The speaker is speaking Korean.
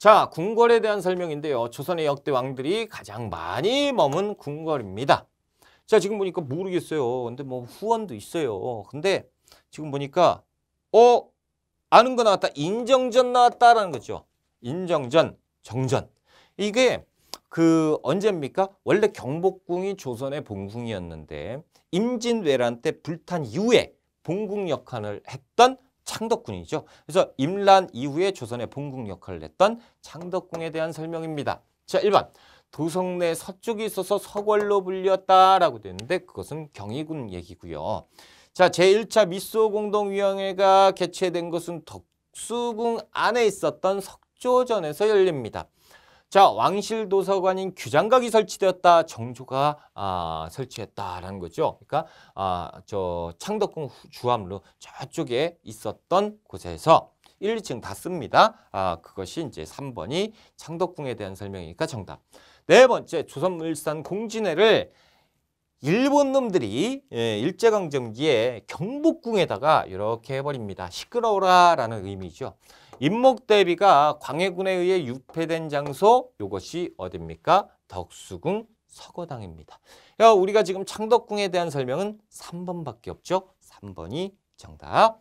자, 궁궐에 대한 설명인데요. 조선의 역대 왕들이 가장 많이 머문 궁궐입니다. 자, 지금 보니까 모르겠어요. 근데 뭐 후원도 있어요. 근데 지금 보니까 어? 아는 거 나왔다. 인정전 나왔다라는 거죠. 인정전, 정전. 이게 그 언제입니까? 원래 경복궁이 조선의 본궁이었는데 임진왜란 때 불탄 이후에 본궁 역할을 했던 창덕궁이죠 그래서 임란 이후에 조선의 본국 역할을 했던 창덕궁에 대한 설명입니다. 자, 1번. 도성내 서쪽에 있어서 서궐로 불렸다라고 되는데 그것은 경희군 얘기고요. 자, 제1차 미소 공동위원회가 개최된 것은 덕수궁 안에 있었던 석조전에서 열립니다. 자, 왕실 도서관인 규장각이 설치되었다. 정조가 아, 설치했다라는 거죠. 그러니까 아, 저 창덕궁 주암로 저쪽에 있었던 곳에서 1, 2층 다 씁니다. 아, 그것이 이제 3번이 창덕궁에 대한 설명이니까 정답. 네 번째, 조선물산 공진회를 일본 놈들이 예, 일제강점기에 경복궁에다가 이렇게 해버립니다. 시끄러워라라는 의미죠. 임목대비가 광해군에 의해 유폐된 장소 이것이 어딥니까? 덕수궁 서거당입니다. 우리가 지금 창덕궁에 대한 설명은 3번밖에 없죠. 3번이 정답.